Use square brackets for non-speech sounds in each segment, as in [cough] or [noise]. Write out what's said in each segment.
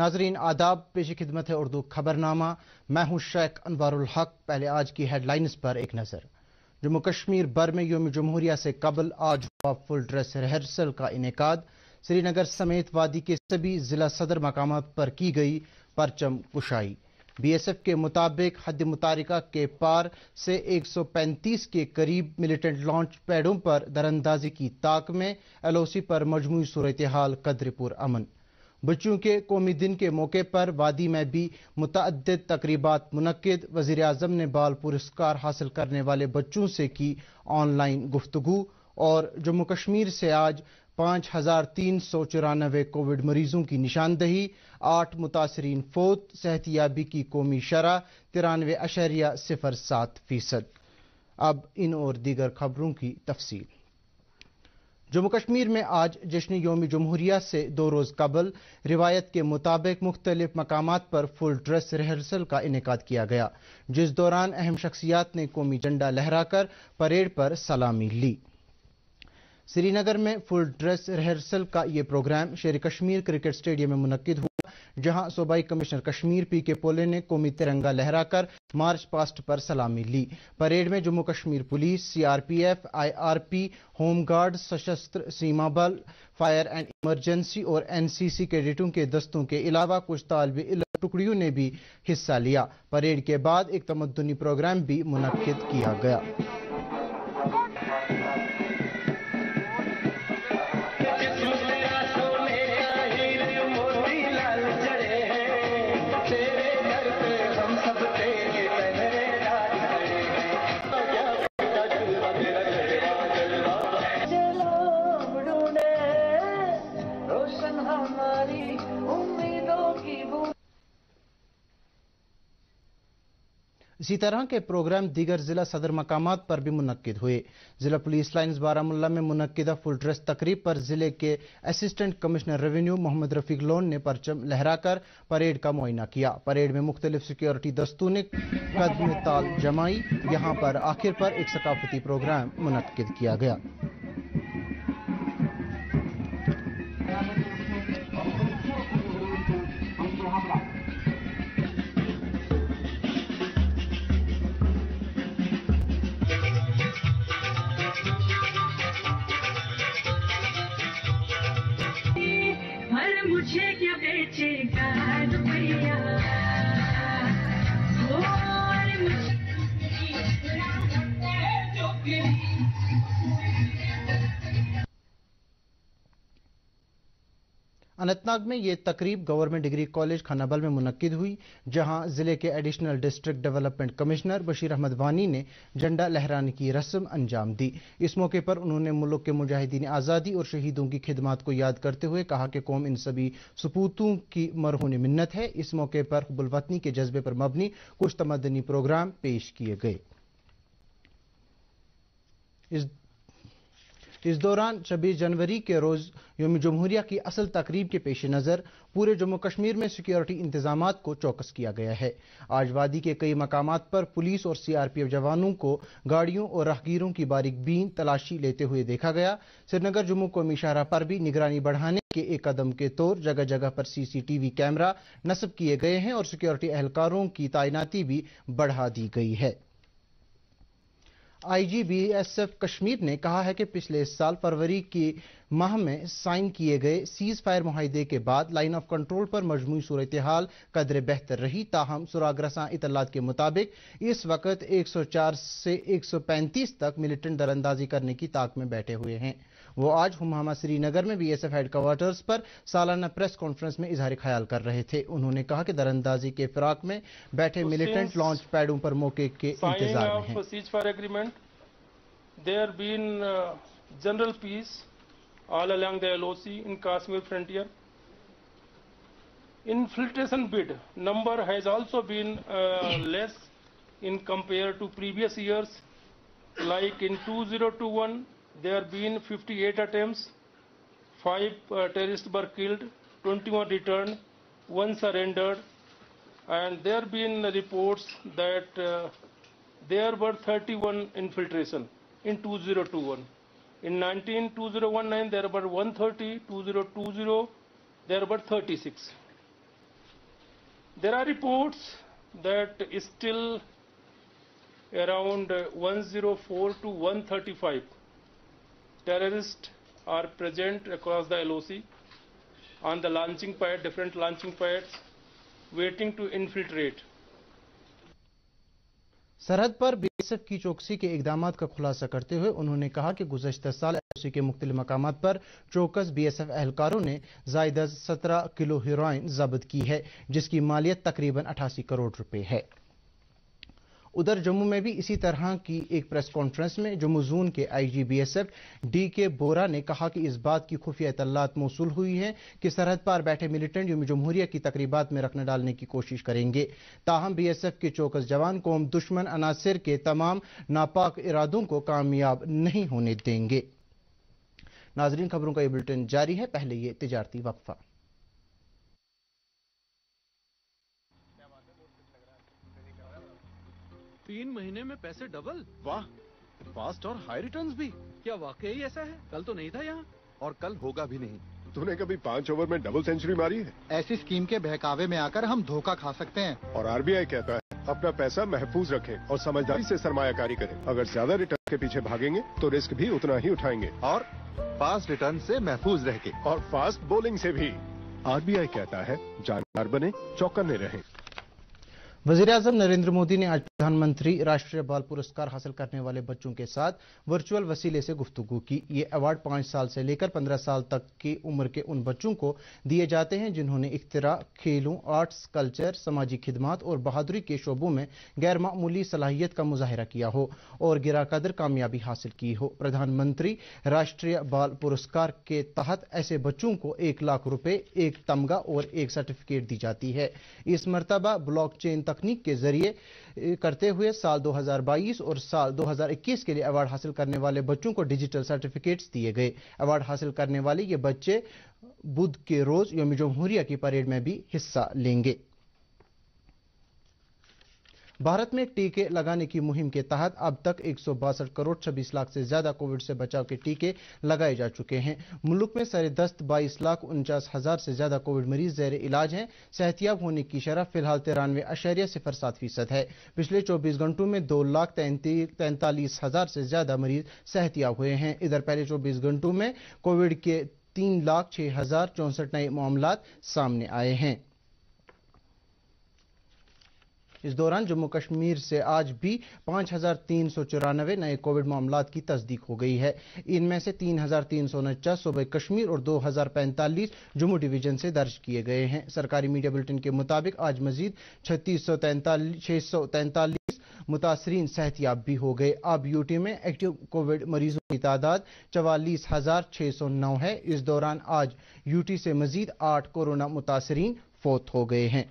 नाजरीन आदाब पेश खिदमत है उर्दू खबरनामा मैं हूं शेख अनवारुल हक पहले आज की हेडलाइंस पर एक नज़र जम्मू कश्मीर भर में योम जमहूरिया से कबल आज हुआ फुल ड्रेस रिहर्सल का इनका श्रीनगर समेत वादी के सभी जिला सदर मकाम पर की गई परचम कुशाई बी एस एफ के मुताबिक हद मुतारिका के पार से एक सौ पैंतीस के करीब मिलिटेंट लॉन्च पैडों पर दरअंदाजी की ताक में एल ओ सी पर मजमू सूरत हाल कदरपुर अमन बच्चों के कौमी दिन के मौके पर वादी में भी मुतद तकरीबा मनद वजीर अजम ने बाल पुरस्कार हासिल करने वाले बच्चों से की ऑनलाइन गुफ्तगु और जम्मू कश्मीर से आज पांच हजार तीन सौ चौरानबे कोविड मरीजों की निशानदही आठ मुतासरीन फोत सेहतियाबी की कौमी शरह तिरानवे अशरिया सिफर सात फीसद अब इन और दीगर खबरों की तफसील जम्मू कश्मीर में आज जश्न योम जमहूरिया से दो रोज़ कबल रिवायत के मुताबिक मुख्तलिफ मकाम पर फुल ड्रेस रिहर्सल का इनका किया गया जिस दौरान अहम शख्सियात ने कौमी झंडा लहराकर परेड पर सलामी ली श्रीनगर में फुल ड्रेस रिहर्सल का ये प्रोग्राम शेर कश्मीर क्रिकेट स्टेडियम में मुनद हुआ जहां सूबाई कमिश्नर कश्मीर पी के पोले ने कौमी तिरंगा लहराकर मार्च पास्ट पर सलामी ली परेड में Jammu Kashmir police CRPF IRP home guard सशस्त्र सीमा बल फायर एंड इमरजेंसी और एनसीसी कैडेटों के दस्तों के अलावा कुछ तालब टुकड़ियों ने भी हिस्सा लिया परेड के बाद एक तमदनी प्रोग्राम भी मुनद किया गया इसी तरह के प्रोग्राम दीगर जिला सदर मकाम पर भी मुनद हुए जिला पुलिस लाइन्स बारामूला में मुनदा फुल ड्रेस तकरीब पर जिले के assistant commissioner revenue Mohammad Rafiq Lone ने परचम लहराकर परेड का मुआयना किया परेड में मुख्तलिफ सिक्योरिटी दस्तों ने कदम ताल जमाई यहाँ पर आखिर पर एक सकाफती प्रोग्राम मुनद किया गया chicken. अनंतनाग में ये तकरीब गवर्नमेंट डिग्री कॉलेज खानाबल में मुनद हुई जहां जिले के additional district development commissioner Bashir Ahmad Wani ने झंडा लहराने की रस्म अंजाम दी इस मौके पर उन्होंने मुल्क के मुजाहिदीन आज़ादी और शहीदों की खिदमत को याद करते हुए कहा कि कौम इन सभी सपूतों की मरहून मिन्नत है इस मौके पर हबुलवतनी के जज्बे पर मबनी कुछ तमदनी प्रोग्राम पेश किए गए इस दौरान छब्बीस जनवरी के रोज योम जमहूरिया की असल तकरीब के पेश नज़र पूरे जम्मू कश्मीर में सिक्योरिटी इंतजाम को चौकस किया गया है आज वादी के कई मकाम पर पुलिस और सीआरपीएफ जवानों को गाड़ियों और राहगीरों की बारीक बीन तलाशी लेते हुए देखा गया श्रीनगर जम्मू कौमी शाहरा पर भी निगरानी बढ़ाने के एक कदम के तौर जगह जगह पर सीसीटीवी कैमरा नस्ब किए गए हैं और सिक्योरिटी एहलकारों की तैनाती भी बढ़ा दी गई है आईजीबीएसएफ कश्मीर ने कहा है कि पिछले साल फरवरी की माह में साइन किए गए सीज फायर माहिदे के बाद लाइन ऑफ कंट्रोल पर मजमू सूरत हाल कदर बेहतर रही ताहम सुरागरसा इतलात के मुताबिक इस वक्त 104 से 135 तक मिलिटेंट दरअंदाजी करने की ताक में बैठे हुए हैं वो आज हुमामा श्रीनगर में बीएसएफ हेडक्वार्टर्स पर सालाना प्रेस कॉन्फ्रेंस में इजहार ख्याल कर रहे थे उन्होंने कहा कि दरअंदाजी के फिराक में बैठे मिलिटेंट लॉन्च पैडों पर मौके के इंतजार में हैं। Ceasefire agreement there been general peace all along in Kashmir frontier infiltration bid number has also been uh, [clears throat] less in compared to previous years like in there have been 58 attempts, 5 uh, terrorists were killed, 21 returned, 1 surrendered, and there have been reports that uh, there were 31 infiltration in 2021. In 19 2019, there were 130, 2020, there were 36. There are reports that still around uh, 104 to 135 terrorists are present across the LOC on the launching pad, different launching pads, waiting to infiltrate. सरहद पर BSF की चौकसी के इकदाम का खुलासा करते हुए उन्होंने कहा कि गुजशत साल एलओसी के मुख्तलि मकाम पर चौकस बीएसएफ एहलकारों ने जायदा सत्रह किलो हीरोइन जब्त की है जिसकी मालियत तकरीबन अठासी करोड़ रुपए है उधर जम्मू में भी इसी तरह की एक प्रेस कॉन्फ्रेंस में जम्मू जून के आईजी बीएसएफ डी के बोरा ने कहा कि इस बात की खुफिया इतलात मौसू हुई है कि सरहद पार बैठे मिलिटेंट यूम जमहूरिया की तकरीबात में रखने डालने की कोशिश करेंगे ताहम बीएसएफ के चौकस जवान कौम दुश्मन अनासर के तमाम नापाक इरादों को कामयाब नहीं होने देंगे नाजरीन खबरों का यह बुलेटिन जारी है पहले ये तजारती वक्फा तीन महीने में पैसे डबल वाह फास्ट और हाई रिटर्न्स भी क्या वाकई ऐसा है कल तो नहीं था यहाँ और कल होगा भी नहीं तूने कभी पाँच ओवर में डबल सेंचुरी मारी है ऐसी स्कीम के बहकावे में आकर हम धोखा खा सकते हैं और आर कहता है अपना पैसा महफूज रखें और समझदारी से सरमायाकारी करें अगर ज्यादा रिटर्न के पीछे भागेंगे तो रिस्क भी उतना ही उठाएंगे और फास्ट रिटर्न से महफूज रह के और फास्ट बोलिंग से भी आरबीआई कहता है जानकार बने चौकने रहे वजीर नरेंद्र मोदी ने आज प्रधानमंत्री राष्ट्रीय बाल पुरस्कार हासिल करने वाले बच्चों के साथ वर्चुअल वसीले से गुफ्तगु की ये अवार्ड पांच साल से लेकर पंद्रह साल तक की उम्र के उन बच्चों को दिए जाते हैं जिन्होंने इख्तरा खेलों आर्ट्स कल्चर समाजी खिदमत और बहादुरी के शोबों में मामूली सलाहियत का मुजाहरा किया हो और गिराकदर कामयाबी हासिल की हो प्रधानमंत्री राष्ट्रीय बाल पुरस्कार के तहत ऐसे बच्चों को एक लाख रूपये एक तमगा और एक सर्टिफिकेट दी जाती है इस मरतबा ब्लॉक चेन तकनीक के जरिए करते हुए साल 2022 और साल 2021 के लिए अवार्ड हासिल करने वाले बच्चों को डिजिटल सर्टिफिकेट्स दिए गए अवार्ड हासिल करने वाले ये बच्चे बुध के रोज योम जमहूरिया की परेड में भी हिस्सा लेंगे भारत में टीके लगाने की मुहिम के तहत अब तक एक करोड़ छब्बीस लाख से ज्यादा कोविड से बचाव के टीके लगाए जा चुके हैं मुल्क में दस्त बाईस लाख उनचास हजार से ज्यादा कोविड मरीज जैर इलाज हैं सेहतियाब होने की शरह फिलहाल तिरानवे अशैरिया सिफर सात फीसद है पिछले चौबीस घंटों में दो लाख तैंतालीस हजार से ज्यादा मरीज सेहतियाब हुए हैं इधर पहले चौबीस घंटों में कोविड के तीन लाख छह हजार चौंसठ नए मामला सामने आए हैं इस दौरान जम्मू कश्मीर से आज भी पांच हजार तीन सौ चौरानवे नए कोविड मामला की तस्दीक हो गई है इनमें से तीन हजार तीन सौ उनचास सूबे कश्मीर और दो हजार पैंतालीस जम्मू डिवीजन से दर्ज किए गए हैं सरकारी मीडिया बुलेटिन के मुताबिक आज मजीद छत्तीस सौ छह सौ तैंतालीस मुतासरीन सेहतियाब भी हो गए अब यूटी में एक्टिव कोविड मरीजों की तादाद चवालीस हजार छह सौ नौ है इस दौरान आज यूटी से मजीद आठ कोरोना मुतासरीन फौत हो गए हैं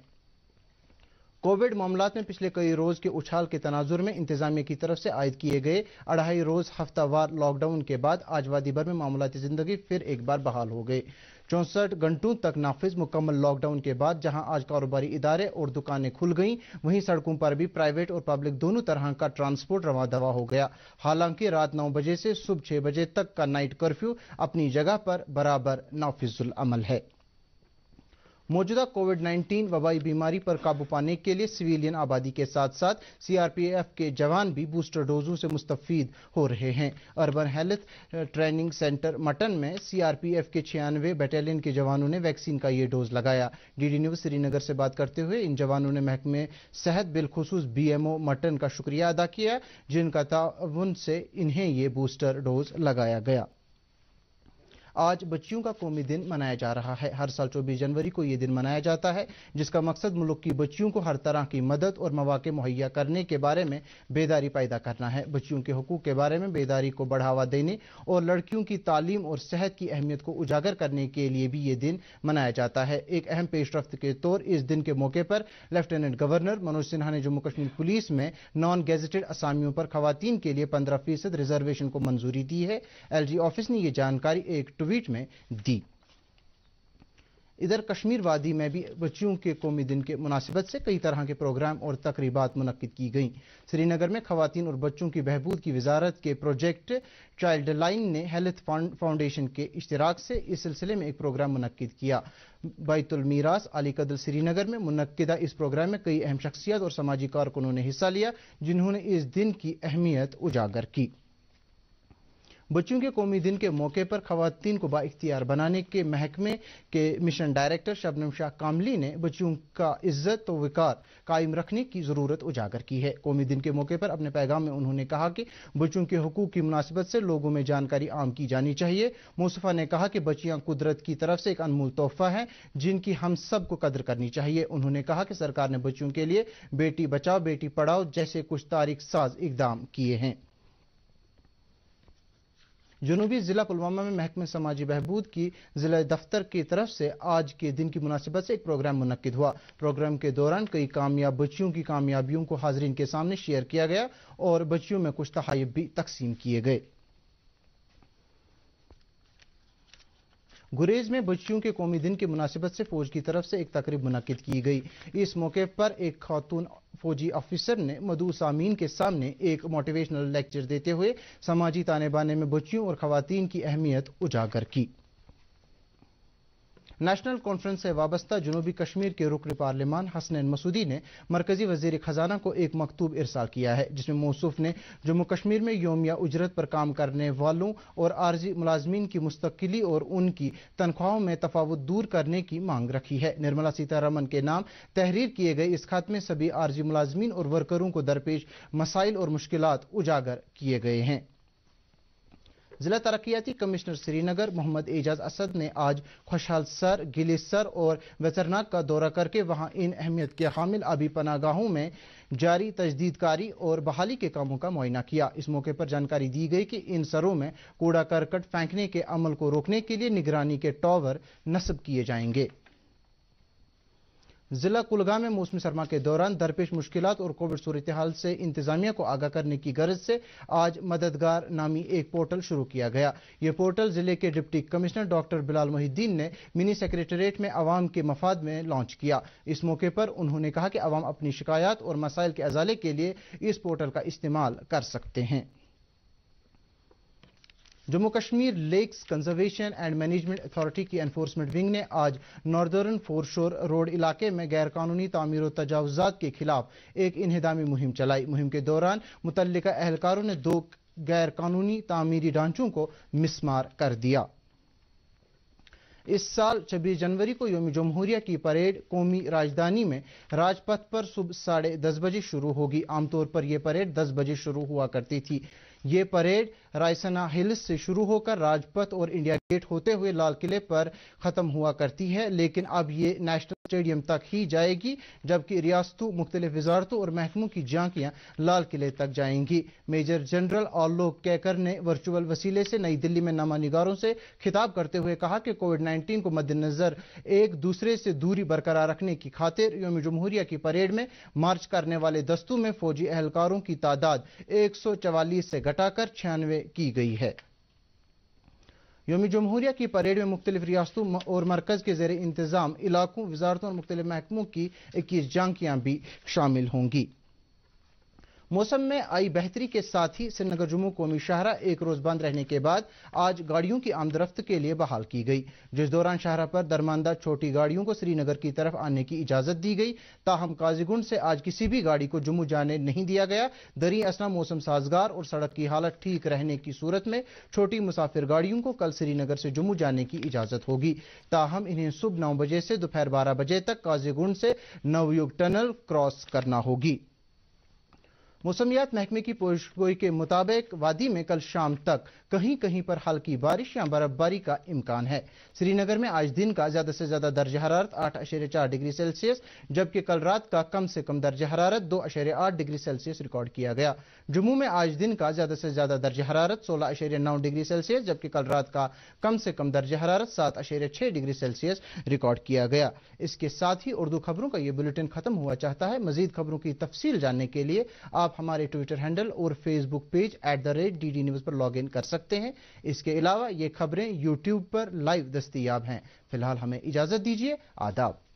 कोविड मामला में पिछले कई रोज के उछाल के तनाजुर में इंतजामिया की तरफ से आयद किए गए अढ़ाई रोज हफ्तावार लॉकडाउन के बाद आज वादी भर में मामूलत जिंदगी फिर एक बार बहाल हो गई चौंसठ घंटों तक नाफिज मुकम्मल लॉकडाउन के बाद जहां आज कारोबारी इदारे और दुकानें खुल गईं वहीं सड़कों पर भी प्राइवेट और पब्लिक दोनों तरह का ट्रांसपोर्ट रवा दवा हो गया हालांकि रात नौ बजे से सुबह छह बजे तक का नाइट कर्फ्यू अपनी जगह पर बराबर नाफिजुल अमल है मौजूदा कोविड 19 वबाई बीमारी पर काबू पाने के लिए सिविलियन आबादी के साथ साथ सीआरपीएफ के जवान भी बूस्टर डोजों से मुस्तफ हो रहे हैं urban health training centre Mattan में सीआरपीएफ के छियानवे बटालियन के जवानों ने वैक्सीन का ये डोज लगाया डीडी न्यूज श्रीनगर से बात करते हुए इन जवानों ने महकमे सेहत बिलखसूस बीएमओ मटन का शुक्रिया अदा किया जिनका ताउन से इन्हें ये बूस्टर डोज लगाया गया आज बच्चियों का कौमी दिन मनाया जा रहा है हर साल चौबीस जनवरी को ये दिन मनाया जाता है जिसका मकसद मुल्क की बच्चियों को हर तरह की मदद और मौाक़े मुहैया करने के बारे में बेदारी पैदा करना है बच्चियों के हकूक़ के बारे में बेदारी को बढ़ावा देने और लड़कियों की तालीम और सेहत की अहमियत को उजागर करने के लिए भी ये दिन मनाया जाता है एक अहम पेशरफ के तौर इस दिन के मौके पर लेफ्टिनेंट गवर्नर मनोज सिन्हा ने जम्मू कश्मीर पुलिस में नॉन गेजेटेड असामियों पर खातन के लिए पंद्रह फीसद रिजर्वेशन को मंजूरी दी है एल जी ऑफिस ने यह जानकारी एक ट्वीट में दी इधर कश्मीर वादी में भी बच्चियों के कौमी दिन के मुनासिबत से कई तरह के प्रोग्राम और तकरीबा मुनद की गई श्रीनगर में खातन और बच्चों की बहबूद की वजारत के प्रोजेक्ट चाइल्ड लाइन ने हेल्थ फाउंडेशन के इश्तराक से इस सिलसिले में एक प्रोग्राम मुनद किया बैतुलमीरास अली कदल श्रीनगर में मुनदा इस प्रोग्राम में कई अहम शख्सियत और समाजी कारकुनों ने हिस्सा लिया जिन्होंने इस दिन की अहमियत उजागर की बच्चों के कौमी दिन के मौके पर खातन को बाख्तियार बनाने के महकमे के मिशन डायरेक्टर शबनम शाह कामली ने बच्चों का इज्जत तो विकार कायम रखने की जरूरत उजागर की है कौमी दिन के मौके पर अपने पैगाम में उन्होंने कहा कि बच्चों के हकूक की मुनासिबत से लोगों में जानकारी आम की जानी चाहिए मुसफा ने कहा कि बच्चियां कुदरत की तरफ से एक अनमोल तोहफा है जिनकी हम सबको कदर करनी चाहिए उन्होंने कहा कि सरकार ने बच्चों के लिए बेटी बचाओ बेटी पढ़ाओ जैसे कुछ तारीख साज इकदाम किए हैं जनूबी ज़िला पुलवामा में महकमे समाजी बहबूद की ज़िला दफ्तर की तरफ से आज के दिन की मुनासिबत से एक प्रोग्राम मुनद हुआ प्रोग्राम के दौरान कई कामयाब बच्चियों की कामयाबियों को हाजरीन के सामने शेयर किया गया और बच्चियों में कुछ तहाइफ भी तकसीम किए गए गुरेज में बच्चियों के कौमी दिन की मुनासिबत से फौज की तरफ से एक तकरीब मुनद की गई इस मौके पर एक खातून फौजी ऑफिसर ने मधु सामीन के सामने एक मोटिवेशनल लेक्चर देते हुए समाजी ताने बाने में बच्चियों और खातन की अहमियत उजागर की नेशनल कॉन्फ्रेंस से वाबस्ता जनूबी कश्मीर के रुकन पार्लियमान हसनैन मसूदी ने मरकजी वजीर खजाना को एक मकतूब इरसाल किया है जिसमें मौसुफ ने जम्मू कश्मीर में योमिया उजरत पर काम करने वालों और आर्जी मुलाजमीन की मुस्तकली और उनकी तनख्वाहों में तफावत दूर करने की मांग रखी है निर्मला सीतारमन के नाम तहरीर किए गए इस खत में सभी आर्जी मुलाजमीन और वर्करों को दरपेश मसाइल और मुश्किल उजागर किए गए हैं जिला तरक्याती कमिश्नर श्रीनगर मोहम्मद एजाज असद ने आज खुशहाल सर सर और वसरनाक का दौरा करके वहां इन अहमियत के हामिल आबी पनागाहों में जारी तजदीदकारी और बहाली के कामों का मुआयना किया इस मौके पर जानकारी दी गई कि इन सरों में कूड़ा करकट फेंकने के अमल को रोकने के लिए निगरानी के टॉवर नस्ब किए जाएंगे जिला कुलगाम में मौसम सरमा के दौरान दरपेश मुश्किल और कोविड सूरत हाल से इंतजामिया को आगाह करने की गरज से आज मददगार नामी एक पोर्टल शुरू किया गया ये पोर्टल जिले के deputy commissioner doctor Bilal Mohiuddin ने मिनी सेक्रेटरीट में आवाम के मफाद में लॉन्च किया इस मौके पर उन्होंने कहा कि आवाम अपनी शिकायत और मसाइल के अजाले के लिए इस पोर्टल का इस्तेमाल कर सकते हैं Jammu Kashmir lakes conservation and management authority की एनफोर्समेंट विंग ने आज नॉर्दर्न फोरशोर रोड इलाके में गैरकानूनी तमीर व तजावजात के खिलाफ एक इन्हदामी मुहिम चलाई मुहिम के दौरान मुतल एहलकारों ने दो गैरकानूनी तामीरी ढांचों को मिसमार कर दिया इस साल छब्बीस जनवरी को योम जमहूरिया की परेड कौमी राजधानी में राजपथ पर सुबह साढ़े दस बजे शुरू होगी आमतौर पर यह परेड दस बजे शुरू हुआ करती थी ये परेड रायसना हिल्स से शुरू होकर राजपथ और इंडिया गेट होते हुए लाल किले पर ख़त्म हुआ करती है लेकिन अब ये नेशनल स्टेडियम तक ही जाएगी जबकि रियासतों मुख्तलिफ वजारतों और महकमों की झांकियां लाल किले तक जाएंगी मेजर जनरल आलोक कैकर ने वर्चुअल वसीले से नई दिल्ली में नामा निगारों से खिताब करते हुए कहा कि कोविड नाइन्टीन को मद्देनजर एक दूसरे से दूरी बरकरार रखने की खातिर योम जमहूरिया की परेड में मार्च करने वाले दस्तों में फौजी एहलकारों की तादाद एक सौ चवालीस से घटाकर छियानवे की गई है योम जमहूरिया की परेड में मुख्तलिफ रियासतों और मरकज़ के जेर इंतज़ाम इलाकों वजारतों और मुख्तलिफ महकमों की इक्कीस झांकियां भी शामिल होंगी मौसम में आई बेहतरी के साथ ही श्रीनगर जुम्मू कौमी शाहरा एक रोज बंद रहने के बाद आज गाड़ियों की आमदरफ्त के लिए बहाल की गई जिस दौरान शाहरा पर दरमानदा छोटी गाड़ियों को श्रीनगर की तरफ आने की इजाजत दी गई ताहम काजीगुंड से आज किसी भी गाड़ी को जुम्मू जाने नहीं दिया गया दरी असना मौसम साजगार और सड़क की हालत ठीक रहने की सूरत में छोटी मुसाफिर गाड़ियों को कल श्रीनगर से जम्मू जाने की इजाजत होगी ताहम इन्हें सुबह नौ बजे से दोपहर बारह बजे तक काजीगुंड से नवयुग टनल क्रॉस करना होगी मौसमियात महकमे की पोषगोई के मुताबिक वादी में कल शाम तक कहीं कहीं पर हल्की बारिश या बर्फबारी का इम्कान है श्रीनगर में आज दिन का ज्यादा से ज्यादा दर्ज हरारत आठ अशरे चार डिग्री सेल्सियस जबकि कल रात का कम से कम दर्ज हरारत दो अशरे आठ डिग्री सेल्सियस रिकॉर्ड किया गया जम्मू में आज दिन का ज्यादा से ज्यादा दर्ज हरारत सोलह अशरे नौ डिग्री सेल्सियस जबकि कल रात का कम से कम दर्ज हरारत सात अशरे छह डिग्री सेल्सियस रिकॉर्ड किया गया इसके साथ ही उर्दू खबरों का यह बुलेटिन खत्म हुआ चाहता है मजीद खबरों की तफसील जानने के लिए आप आप हमारे ट्विटर हैंडल और Facebook page at the rate D D news पर लॉग इन कर सकते हैं इसके अलावा ये खबरें यूट्यूब पर लाइव दस्तियाब हैं फिलहाल हमें इजाज़त दीजिए आदाब